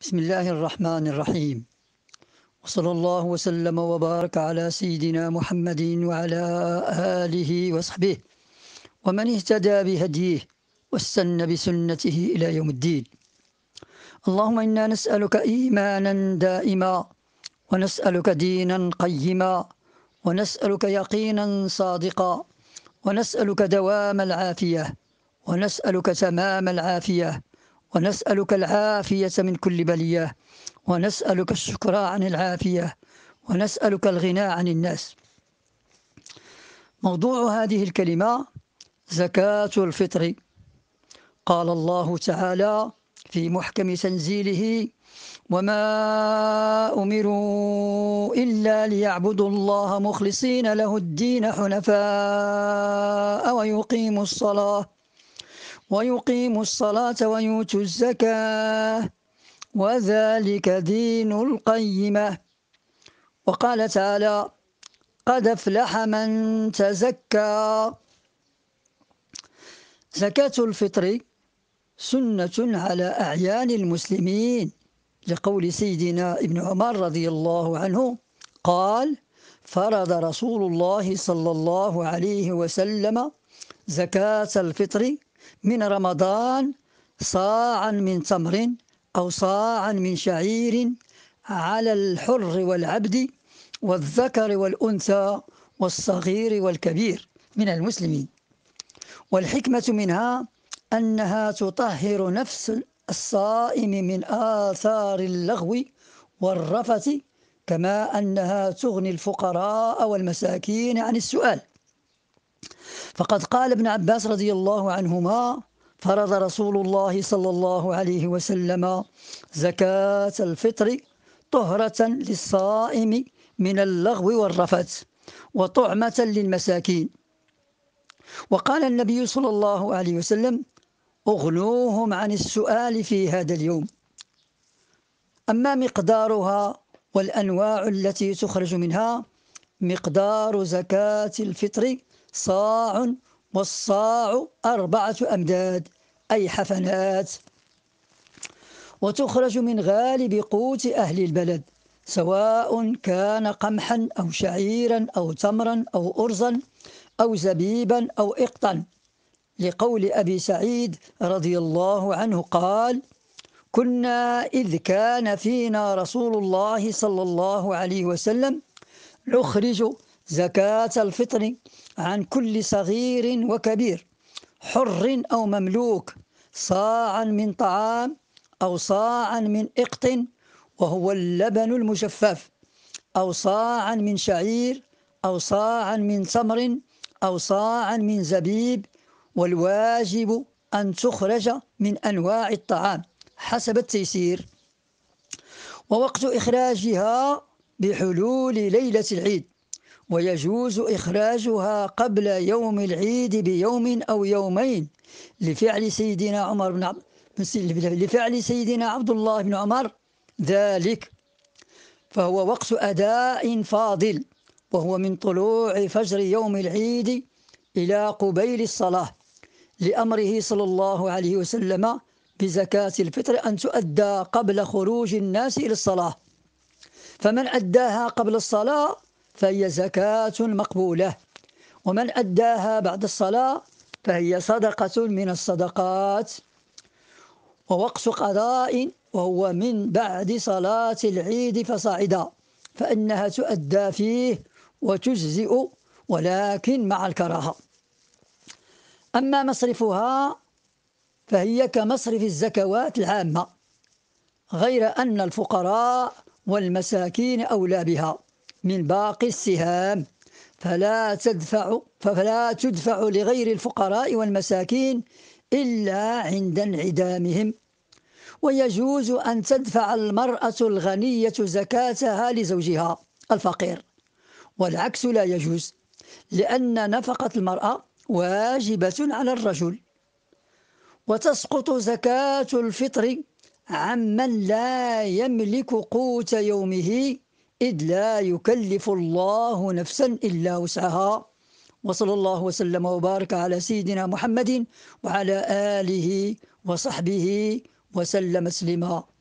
بسم الله الرحمن الرحيم وصلى الله وسلم وبارك على سيدنا محمد وعلى آله وصحبه ومن اهتدى بهديه واستنى بسنته إلى يوم الدين اللهم إنا نسألك إيمانا دائما ونسألك دينا قيما ونسألك يقينا صادقا ونسألك دوام العافية ونسألك تمام العافية ونسألك العافية من كل بلية ونسألك الشكر عن العافية ونسألك الغنى عن الناس موضوع هذه الكلمة زكاة الفطر قال الله تعالى في محكم تنزيله وما امروا الا ليعبدوا الله مخلصين له الدين حنفاء ويقيموا الصلاه ويقيموا الصلاة ويؤتوا الزكاة وذلك دين القيمة وقال تعالى قد أفلح من تزكى زكاة الفطر سنة على أعيان المسلمين لقول سيدنا ابن عمر رضي الله عنه قال فرض رسول الله صلى الله عليه وسلم زكاة الفطر من رمضان صاعا من تمر أو صاعا من شعير على الحر والعبد والذكر والأنثى والصغير والكبير من المسلمين والحكمة منها أنها تطهر نفس الصائم من آثار اللغو والرفث كما أنها تغني الفقراء والمساكين عن السؤال فقد قال ابن عباس رضي الله عنهما فرض رسول الله صلى الله عليه وسلم زكاة الفطر طهرة للصائم من اللغو والرفث وطعمة للمساكين وقال النبي صلى الله عليه وسلم اغنوهم عن السؤال في هذا اليوم أما مقدارها والأنواع التي تخرج منها مقدار زكاة الفطر صاع والصاع أربعة أمداد أي حفنات وتخرج من غالب قوت أهل البلد سواء كان قمحا أو شعيرا أو تمرا أو أرزا أو زبيبا أو إقطا لقول أبي سعيد رضي الله عنه قال كنا إذ كان فينا رسول الله صلى الله عليه وسلم نخرج زكاة الفطر عن كل صغير وكبير حر أو مملوك صاعا من طعام أو صاعا من إقط وهو اللبن المجفف أو صاعا من شعير أو صاعا من تمر أو صاعا من زبيب والواجب أن تخرج من أنواع الطعام حسب التيسير ووقت إخراجها بحلول ليلة العيد ويجوز إخراجها قبل يوم العيد بيوم أو يومين لفعل سيدنا عمر بن عبد لفعل سيدنا عبد الله بن عمر ذلك فهو وقت أداء فاضل وهو من طلوع فجر يوم العيد إلى قبيل الصلاة لأمره صلى الله عليه وسلم بزكاة الفطر أن تؤدى قبل خروج الناس إلى الصلاة فمن أداها قبل الصلاة فهي زكاة مقبولة ومن أداها بعد الصلاة فهي صدقة من الصدقات ووقت قضاء وهو من بعد صلاة العيد فصاعدا فإنها تؤدى فيه وتجزئ ولكن مع الكراهة أما مصرفها فهي كمصرف الزكوات العامة غير أن الفقراء والمساكين أولى بها من باقي السهام فلا تدفع فلا تدفع لغير الفقراء والمساكين إلا عند انعدامهم ويجوز أن تدفع المرأة الغنية زكاتها لزوجها الفقير والعكس لا يجوز لأن نفقة المرأة واجبة على الرجل وتسقط زكاة الفطر عمن لا يملك قوت يومه إذ لا يكلف الله نفسا إلا وسعها وصلى الله وسلم وبارك على سيدنا محمد وعلى آله وصحبه وسلم تسليما